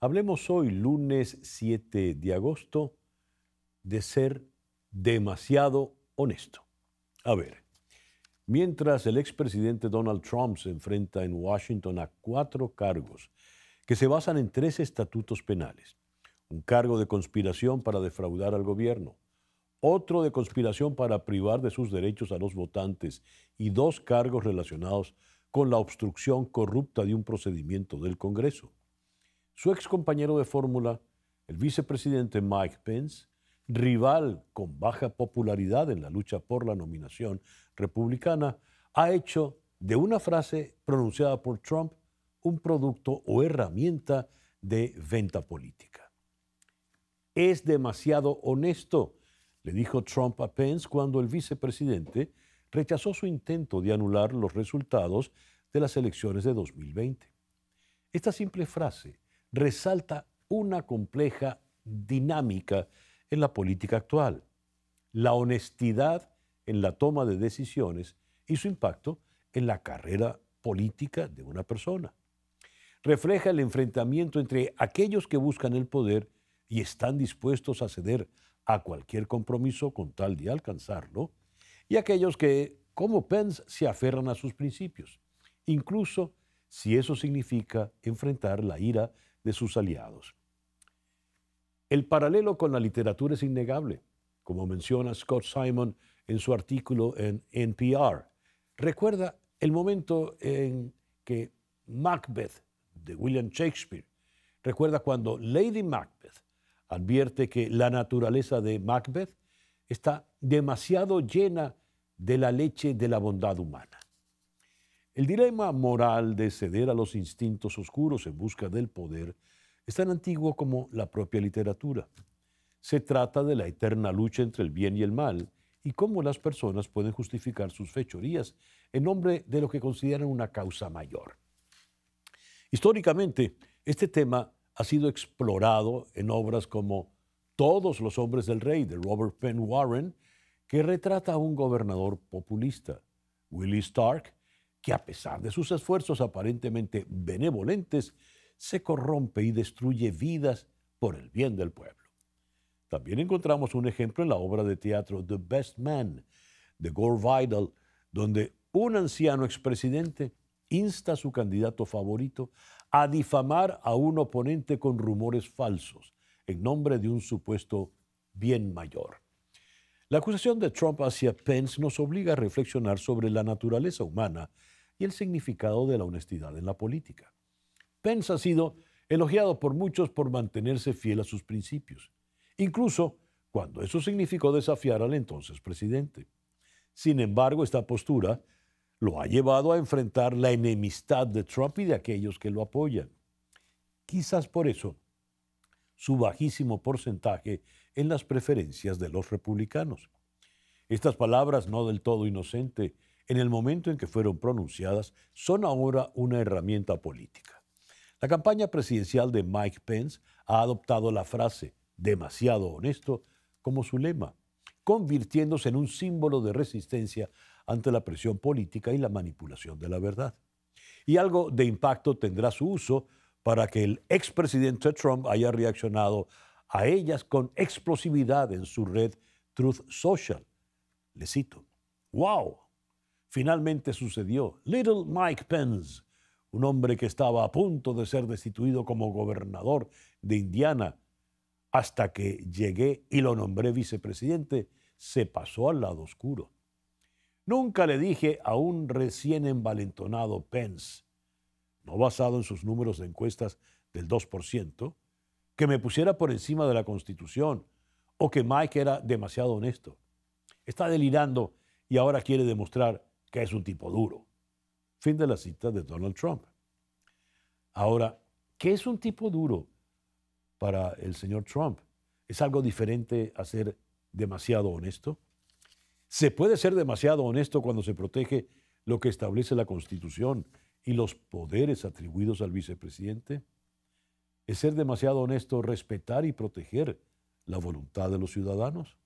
Hablemos hoy, lunes 7 de agosto, de ser demasiado honesto. A ver, mientras el expresidente Donald Trump se enfrenta en Washington a cuatro cargos que se basan en tres estatutos penales. Un cargo de conspiración para defraudar al gobierno, otro de conspiración para privar de sus derechos a los votantes y dos cargos relacionados con la obstrucción corrupta de un procedimiento del Congreso su excompañero de fórmula, el vicepresidente Mike Pence, rival con baja popularidad en la lucha por la nominación republicana, ha hecho de una frase pronunciada por Trump un producto o herramienta de venta política. Es demasiado honesto, le dijo Trump a Pence cuando el vicepresidente rechazó su intento de anular los resultados de las elecciones de 2020. Esta simple frase resalta una compleja dinámica en la política actual, la honestidad en la toma de decisiones y su impacto en la carrera política de una persona. Refleja el enfrentamiento entre aquellos que buscan el poder y están dispuestos a ceder a cualquier compromiso con tal de alcanzarlo, y aquellos que, como Pence, se aferran a sus principios, incluso si eso significa enfrentar la ira sus aliados. El paralelo con la literatura es innegable, como menciona Scott Simon en su artículo en NPR. Recuerda el momento en que Macbeth de William Shakespeare. Recuerda cuando Lady Macbeth advierte que la naturaleza de Macbeth está demasiado llena de la leche de la bondad humana. El dilema moral de ceder a los instintos oscuros en busca del poder es tan antiguo como la propia literatura. Se trata de la eterna lucha entre el bien y el mal y cómo las personas pueden justificar sus fechorías en nombre de lo que consideran una causa mayor. Históricamente, este tema ha sido explorado en obras como Todos los hombres del rey de Robert Penn Warren, que retrata a un gobernador populista, Willie Stark, que a pesar de sus esfuerzos aparentemente benevolentes, se corrompe y destruye vidas por el bien del pueblo. También encontramos un ejemplo en la obra de teatro The Best Man de Gore Vidal, donde un anciano expresidente insta a su candidato favorito a difamar a un oponente con rumores falsos en nombre de un supuesto bien mayor. La acusación de Trump hacia Pence nos obliga a reflexionar sobre la naturaleza humana y el significado de la honestidad en la política. Pence ha sido elogiado por muchos por mantenerse fiel a sus principios, incluso cuando eso significó desafiar al entonces presidente. Sin embargo, esta postura lo ha llevado a enfrentar la enemistad de Trump y de aquellos que lo apoyan. Quizás por eso su bajísimo porcentaje en las preferencias de los republicanos. Estas palabras, no del todo inocente, en el momento en que fueron pronunciadas, son ahora una herramienta política. La campaña presidencial de Mike Pence ha adoptado la frase demasiado honesto como su lema, convirtiéndose en un símbolo de resistencia ante la presión política y la manipulación de la verdad. Y algo de impacto tendrá su uso para que el expresidente Trump haya reaccionado a ellas con explosividad en su red Truth Social. Le cito, ¡Wow! Finalmente sucedió. Little Mike Pence, un hombre que estaba a punto de ser destituido como gobernador de Indiana, hasta que llegué y lo nombré vicepresidente, se pasó al lado oscuro. Nunca le dije a un recién envalentonado Pence, no basado en sus números de encuestas del 2%, que me pusiera por encima de la Constitución o que Mike era demasiado honesto. Está delirando y ahora quiere demostrar que es un tipo duro. Fin de la cita de Donald Trump. Ahora, ¿qué es un tipo duro para el señor Trump? ¿Es algo diferente a ser demasiado honesto? ¿Se puede ser demasiado honesto cuando se protege lo que establece la Constitución y los poderes atribuidos al vicepresidente? ¿Es ser demasiado honesto respetar y proteger la voluntad de los ciudadanos?